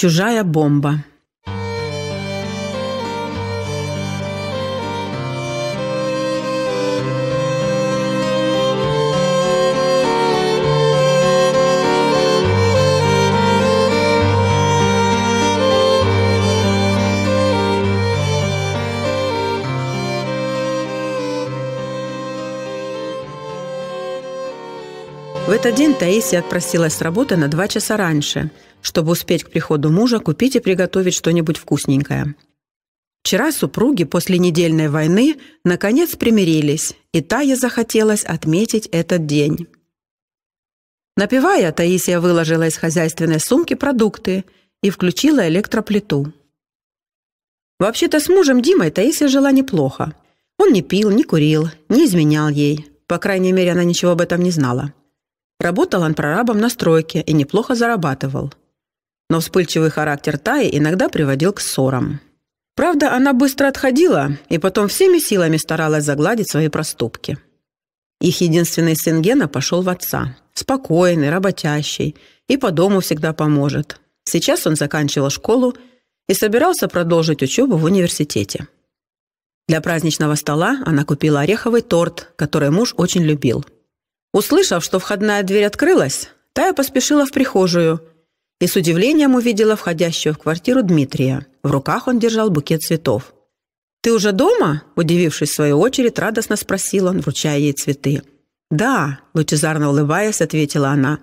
Чужая бомба. В этот день Таисия отпросилась с работы на два часа раньше, чтобы успеть к приходу мужа купить и приготовить что-нибудь вкусненькое. Вчера супруги после недельной войны наконец примирились, и Тае захотелось отметить этот день. Напивая, Таисия выложила из хозяйственной сумки продукты и включила электроплиту. Вообще-то с мужем Димой Таисия жила неплохо. Он не пил, не курил, не изменял ей. По крайней мере, она ничего об этом не знала. Работал он прорабом на стройке и неплохо зарабатывал. Но вспыльчивый характер Таи иногда приводил к ссорам. Правда, она быстро отходила и потом всеми силами старалась загладить свои проступки. Их единственный сын Гена пошел в отца. Спокойный, работящий и по дому всегда поможет. Сейчас он заканчивал школу и собирался продолжить учебу в университете. Для праздничного стола она купила ореховый торт, который муж очень любил – Услышав, что входная дверь открылась, Тая поспешила в прихожую и с удивлением увидела входящую в квартиру Дмитрия. В руках он держал букет цветов. «Ты уже дома?» – удивившись в свою очередь, радостно спросил он, вручая ей цветы. «Да», – лучезарно улыбаясь, ответила она.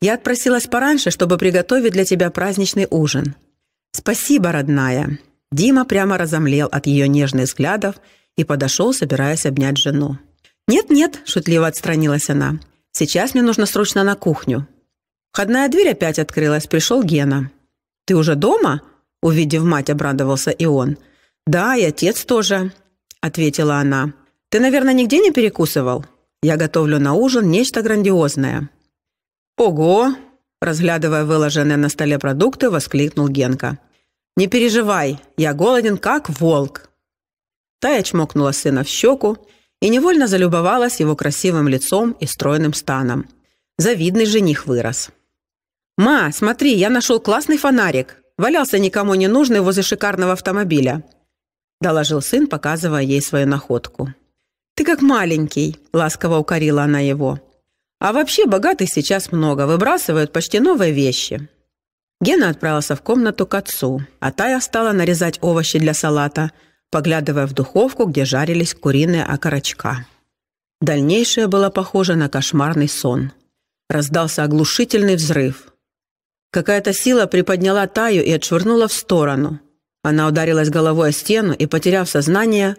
«Я отпросилась пораньше, чтобы приготовить для тебя праздничный ужин». «Спасибо, родная». Дима прямо разомлел от ее нежных взглядов и подошел, собираясь обнять жену. «Нет-нет», – шутливо отстранилась она. «Сейчас мне нужно срочно на кухню». Входная дверь опять открылась, пришел Гена. «Ты уже дома?» – увидев мать, обрадовался и он. «Да, и отец тоже», – ответила она. «Ты, наверное, нигде не перекусывал? Я готовлю на ужин нечто грандиозное». «Ого!» – разглядывая выложенные на столе продукты, воскликнул Генка. «Не переживай, я голоден, как волк!» Тая чмокнула сына в щеку, и невольно залюбовалась его красивым лицом и стройным станом. Завидный жених вырос. «Ма, смотри, я нашел классный фонарик. Валялся никому не нужный возле шикарного автомобиля», – доложил сын, показывая ей свою находку. «Ты как маленький», – ласково укорила она его. «А вообще богатых сейчас много, выбрасывают почти новые вещи». Гена отправился в комнату к отцу, а Тая стала нарезать овощи для салата – поглядывая в духовку, где жарились куриные окорочка. Дальнейшее было похоже на кошмарный сон. Раздался оглушительный взрыв. Какая-то сила приподняла Таю и отшвырнула в сторону. Она ударилась головой о стену и, потеряв сознание,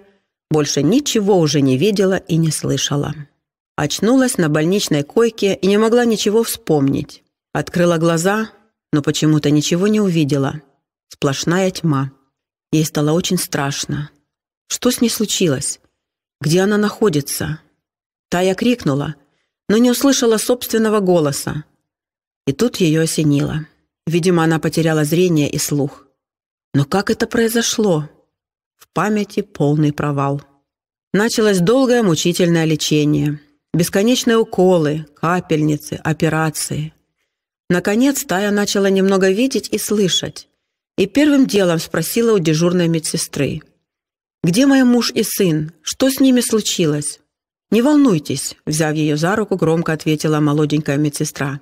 больше ничего уже не видела и не слышала. Очнулась на больничной койке и не могла ничего вспомнить. Открыла глаза, но почему-то ничего не увидела. Сплошная тьма. Ей стало очень страшно. Что с ней случилось? Где она находится? Тая крикнула, но не услышала собственного голоса. И тут ее осенило. Видимо, она потеряла зрение и слух. Но как это произошло? В памяти полный провал. Началось долгое мучительное лечение. Бесконечные уколы, капельницы, операции. Наконец Тая начала немного видеть и слышать и первым делом спросила у дежурной медсестры. «Где мой муж и сын? Что с ними случилось?» «Не волнуйтесь», – взяв ее за руку, громко ответила молоденькая медсестра.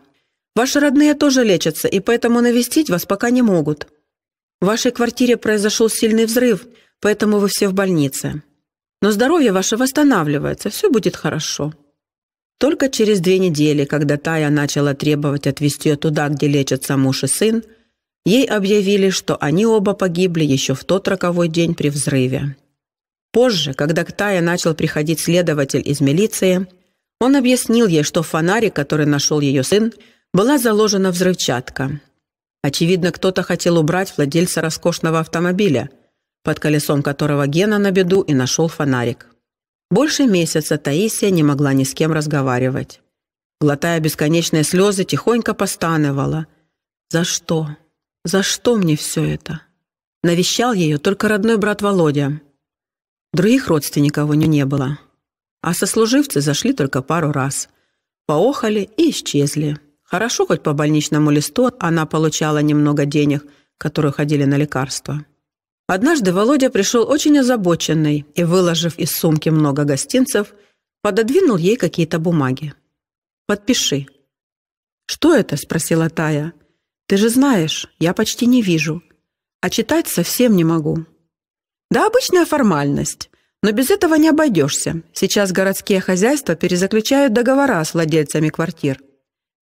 «Ваши родные тоже лечатся, и поэтому навестить вас пока не могут. В вашей квартире произошел сильный взрыв, поэтому вы все в больнице. Но здоровье ваше восстанавливается, все будет хорошо». Только через две недели, когда Тая начала требовать отвезти ее туда, где лечатся муж и сын, Ей объявили, что они оба погибли еще в тот роковой день при взрыве. Позже, когда к Тае начал приходить следователь из милиции, он объяснил ей, что в фонаре, который нашел ее сын, была заложена взрывчатка. Очевидно, кто-то хотел убрать владельца роскошного автомобиля, под колесом которого Гена на беду и нашел фонарик. Больше месяца Таисия не могла ни с кем разговаривать. Глотая бесконечные слезы, тихонько постановала. «За что? За что мне все это? Навещал ее только родной брат Володя. Других родственников у нее не было. А сослуживцы зашли только пару раз. Поохали и исчезли. Хорошо, хоть по больничному листу она получала немного денег, которые ходили на лекарства. Однажды Володя пришел очень озабоченный и, выложив из сумки много гостинцев, пододвинул ей какие-то бумаги. «Подпиши». «Что это?» – спросила Тая – ты же знаешь, я почти не вижу, а читать совсем не могу. Да обычная формальность, но без этого не обойдешься. Сейчас городские хозяйства перезаключают договора с владельцами квартир.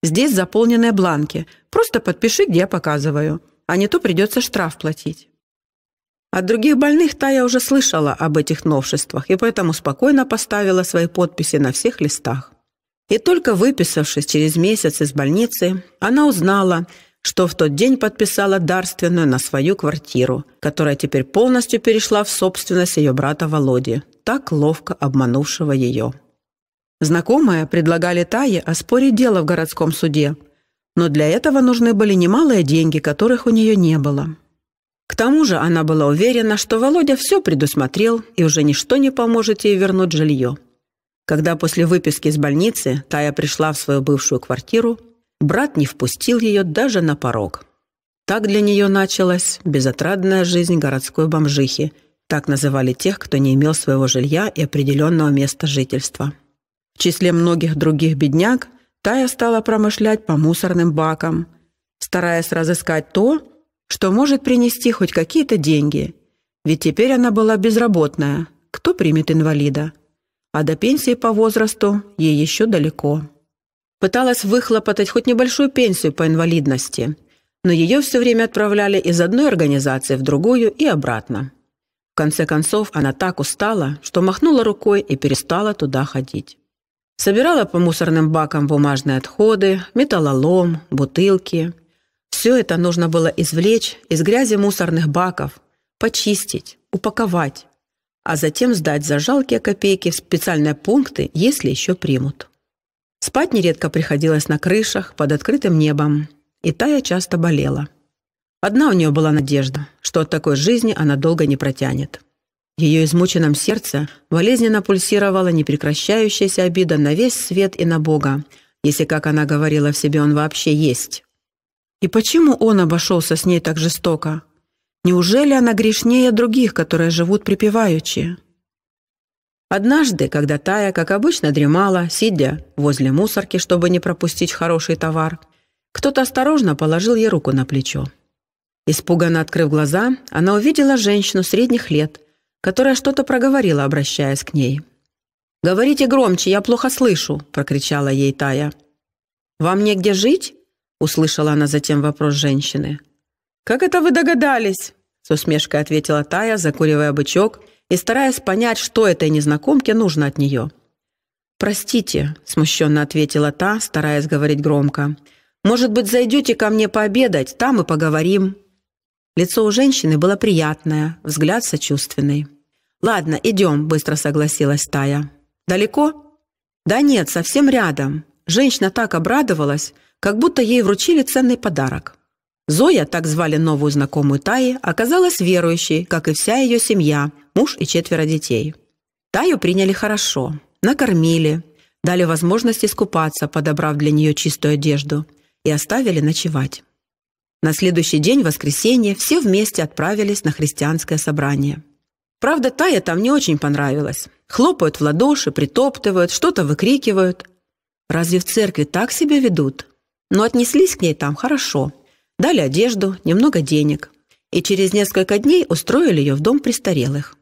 Здесь заполненные бланки. Просто подпиши, где я показываю, а не то придется штраф платить. От других больных то я уже слышала об этих новшествах и поэтому спокойно поставила свои подписи на всех листах. И только выписавшись через месяц из больницы, она узнала – что в тот день подписала дарственную на свою квартиру, которая теперь полностью перешла в собственность ее брата Володи, так ловко обманувшего ее. Знакомые предлагали Тае оспорить дело в городском суде, но для этого нужны были немалые деньги, которых у нее не было. К тому же она была уверена, что Володя все предусмотрел и уже ничто не поможет ей вернуть жилье. Когда после выписки из больницы Тая пришла в свою бывшую квартиру, Брат не впустил ее даже на порог. Так для нее началась безотрадная жизнь городской бомжихи. Так называли тех, кто не имел своего жилья и определенного места жительства. В числе многих других бедняк Тая стала промышлять по мусорным бакам, стараясь разыскать то, что может принести хоть какие-то деньги. Ведь теперь она была безработная. Кто примет инвалида? А до пенсии по возрасту ей еще далеко пыталась выхлопотать хоть небольшую пенсию по инвалидности, но ее все время отправляли из одной организации в другую и обратно. В конце концов, она так устала, что махнула рукой и перестала туда ходить. Собирала по мусорным бакам бумажные отходы, металлолом, бутылки. Все это нужно было извлечь из грязи мусорных баков, почистить, упаковать, а затем сдать за жалкие копейки в специальные пункты, если еще примут. Спать нередко приходилось на крышах, под открытым небом. И Тая часто болела. Одна у нее была надежда, что от такой жизни она долго не протянет. В ее измученном сердце болезненно пульсировала непрекращающаяся обида на весь свет и на Бога, если, как она говорила в себе, он вообще есть. И почему он обошелся с ней так жестоко? Неужели она грешнее других, которые живут припеваючи? Однажды, когда Тая, как обычно, дремала, сидя возле мусорки, чтобы не пропустить хороший товар, кто-то осторожно положил ей руку на плечо. Испуганно открыв глаза, она увидела женщину средних лет, которая что-то проговорила, обращаясь к ней. «Говорите громче, я плохо слышу!» – прокричала ей Тая. «Вам негде жить?» – услышала она затем вопрос женщины. «Как это вы догадались?» – с усмешкой ответила Тая, закуривая бычок – и стараясь понять, что этой незнакомке нужно от нее. «Простите», — смущенно ответила та, стараясь говорить громко. «Может быть, зайдете ко мне пообедать, там и поговорим». Лицо у женщины было приятное, взгляд сочувственный. «Ладно, идем», — быстро согласилась Тая. «Далеко?» «Да нет, совсем рядом». Женщина так обрадовалась, как будто ей вручили ценный подарок. Зоя, так звали новую знакомую Таи, оказалась верующей, как и вся ее семья, муж и четверо детей. Таю приняли хорошо, накормили, дали возможность искупаться, подобрав для нее чистую одежду, и оставили ночевать. На следующий день, воскресенье, все вместе отправились на христианское собрание. Правда, Тая там не очень понравилась. Хлопают в ладоши, притоптывают, что-то выкрикивают. Разве в церкви так себя ведут? Но отнеслись к ней там хорошо. Дали одежду, немного денег. И через несколько дней устроили ее в дом престарелых.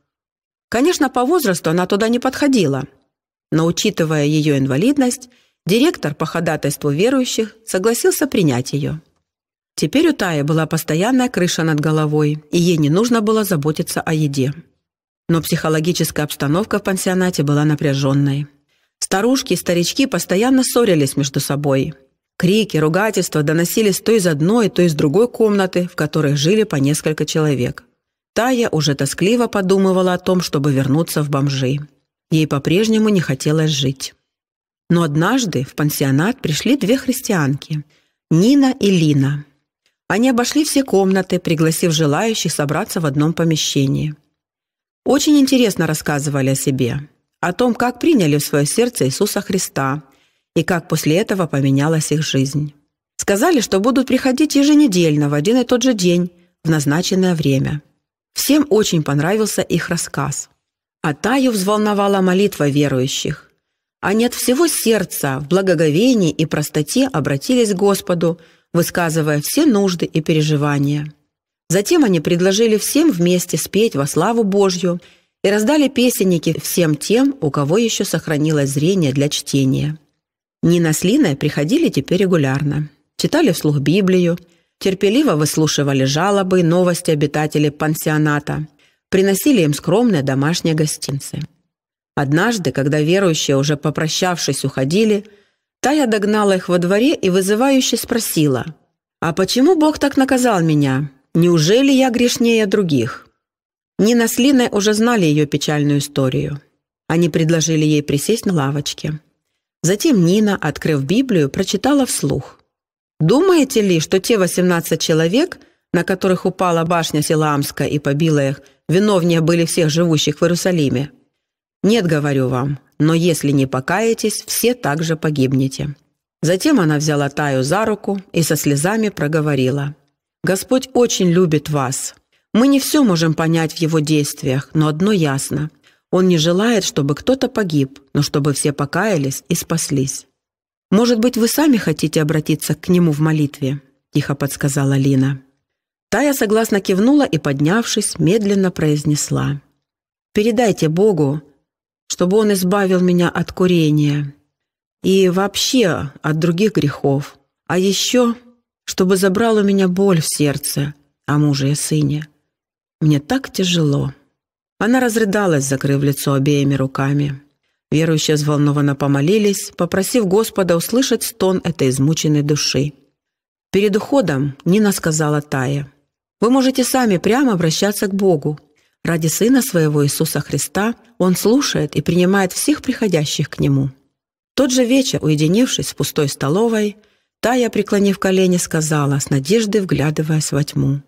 Конечно, по возрасту она туда не подходила, но, учитывая ее инвалидность, директор по ходатайству верующих согласился принять ее. Теперь у Таи была постоянная крыша над головой, и ей не нужно было заботиться о еде. Но психологическая обстановка в пансионате была напряженной. Старушки и старички постоянно ссорились между собой. Крики, ругательства доносились то из одной, то из другой комнаты, в которых жили по несколько человек. Тая уже тоскливо подумывала о том, чтобы вернуться в бомжи. Ей по-прежнему не хотелось жить. Но однажды в пансионат пришли две христианки – Нина и Лина. Они обошли все комнаты, пригласив желающих собраться в одном помещении. Очень интересно рассказывали о себе, о том, как приняли в свое сердце Иисуса Христа и как после этого поменялась их жизнь. Сказали, что будут приходить еженедельно в один и тот же день, в назначенное время. Всем очень понравился их рассказ. А Таю взволновала молитва верующих. Они от всего сердца в благоговении и простоте обратились к Господу, высказывая все нужды и переживания. Затем они предложили всем вместе спеть во славу Божью и раздали песенники всем тем, у кого еще сохранилось зрение для чтения. Нина с Линой приходили теперь регулярно. Читали вслух Библию – терпеливо выслушивали жалобы и новости обитателей пансионата, приносили им скромные домашние гостинцы. Однажды, когда верующие, уже попрощавшись, уходили, Тая догнала их во дворе и вызывающе спросила, «А почему Бог так наказал меня? Неужели я грешнее других?» Нина с Линой уже знали ее печальную историю. Они предложили ей присесть на лавочке. Затем Нина, открыв Библию, прочитала вслух – Думаете ли, что те 18 человек, на которых упала башня Силаамска и побила их, виновнее были всех живущих в Иерусалиме? Нет, говорю вам, но если не покаетесь, все также погибнете». Затем она взяла Таю за руку и со слезами проговорила. «Господь очень любит вас. Мы не все можем понять в его действиях, но одно ясно. Он не желает, чтобы кто-то погиб, но чтобы все покаялись и спаслись». «Может быть, вы сами хотите обратиться к нему в молитве?» – тихо подсказала Лина. Тая согласно кивнула и, поднявшись, медленно произнесла. «Передайте Богу, чтобы Он избавил меня от курения и вообще от других грехов, а еще, чтобы забрал у меня боль в сердце о муже и сыне. Мне так тяжело». Она разрыдалась, закрыв лицо обеими руками. Верующие взволнованно помолились, попросив Господа услышать стон этой измученной души. Перед уходом Нина сказала Тае, «Вы можете сами прямо обращаться к Богу. Ради Сына Своего Иисуса Христа Он слушает и принимает всех приходящих к Нему». Тот же вечер, уединившись в пустой столовой, Тая, преклонив колени, сказала, с надеждой вглядываясь во тьму,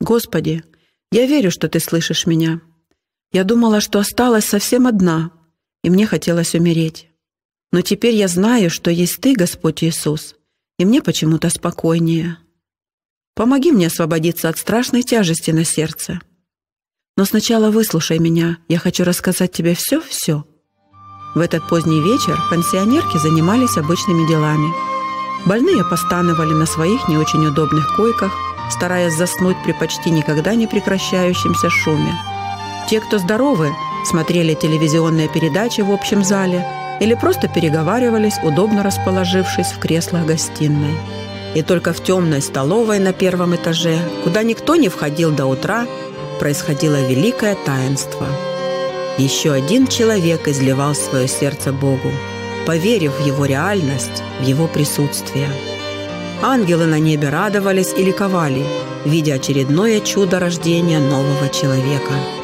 «Господи, я верю, что Ты слышишь меня. Я думала, что осталась совсем одна, и мне хотелось умереть. Но теперь я знаю, что есть Ты, Господь Иисус, и мне почему-то спокойнее. Помоги мне освободиться от страшной тяжести на сердце. Но сначала выслушай меня, я хочу рассказать тебе все-все». В этот поздний вечер пансионерки занимались обычными делами. Больные постановали на своих не очень удобных койках, стараясь заснуть при почти никогда не прекращающемся шуме. Те, кто здоровы, смотрели телевизионные передачи в общем зале или просто переговаривались, удобно расположившись в креслах гостиной. И только в темной столовой на первом этаже, куда никто не входил до утра, происходило великое таинство. Еще один человек изливал свое сердце Богу, поверив в его реальность, в его присутствие. Ангелы на небе радовались и ликовали, видя очередное чудо рождения нового человека –